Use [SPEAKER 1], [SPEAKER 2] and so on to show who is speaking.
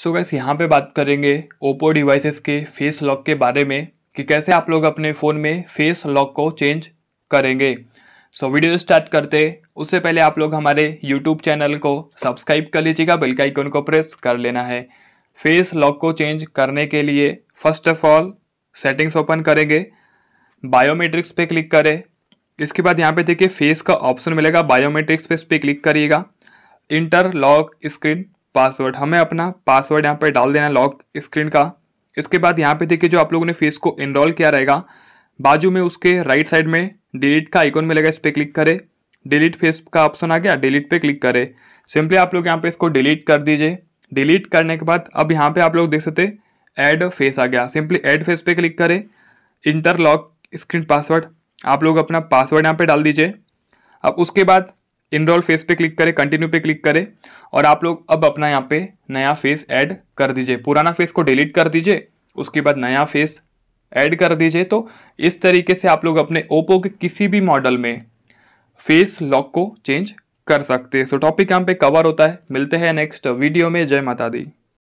[SPEAKER 1] सो so gas यहाँ पे बात करेंगे ओप्पो डिवाइसेस के फेस लॉक के बारे में कि कैसे आप लोग अपने फ़ोन में फेस लॉक को चेंज करेंगे सो so, वीडियो स्टार्ट करते उससे पहले आप लोग हमारे यूट्यूब चैनल को सब्सक्राइब कर लीजिएगा बेल का आइकन को प्रेस कर लेना है फेस लॉक को चेंज करने के लिए first of all settings open करेंगे बायोमेट्रिक्स पे क्लिक करें इसके बाद यहाँ पे देखिए फेस का ऑप्शन मिलेगा बायोमेट्रिक्स पे इस पर क्लिक करिएगा इंटर लॉक स्क्रीन पासवर्ड हमें अपना पासवर्ड यहाँ पर डाल देना लॉक स्क्रीन का इसके बाद यहाँ पे देखिए जो आप लोगों ने फेस को इनरोल किया रहेगा बाजू में उसके राइट साइड में डिलीट का आइकॉन मिलेगा इस पर क्लिक करें डिलीट फेस का ऑप्शन आ गया डिलीट पे क्लिक करें सिंपली आप लोग यहाँ पे इसको डिलीट कर दीजिए डिलीट करने के बाद अब यहाँ पे आप लोग देख सकते ऐड फेस आ गया सिंपली ऐड फेस पे क्लिक करें इंटरलॉक स्क्रीन पासवर्ड आप लोग अपना पासवर्ड यहाँ पे डाल दीजिए अब उसके बाद इनरोल फेस पे क्लिक करें कंटिन्यू पे क्लिक करें और आप लोग अब अपना यहाँ पे नया फेस ऐड कर दीजिए पुराना फेस को डिलीट कर दीजिए उसके बाद नया फेस ऐड कर दीजिए तो इस तरीके से आप लोग अपने ओप्पो के किसी भी मॉडल में फेस लॉक को चेंज कर सकते हैं सो टॉपिक यहाँ पे कवर होता है मिलते हैं नेक्स्ट वीडियो में जय माता दी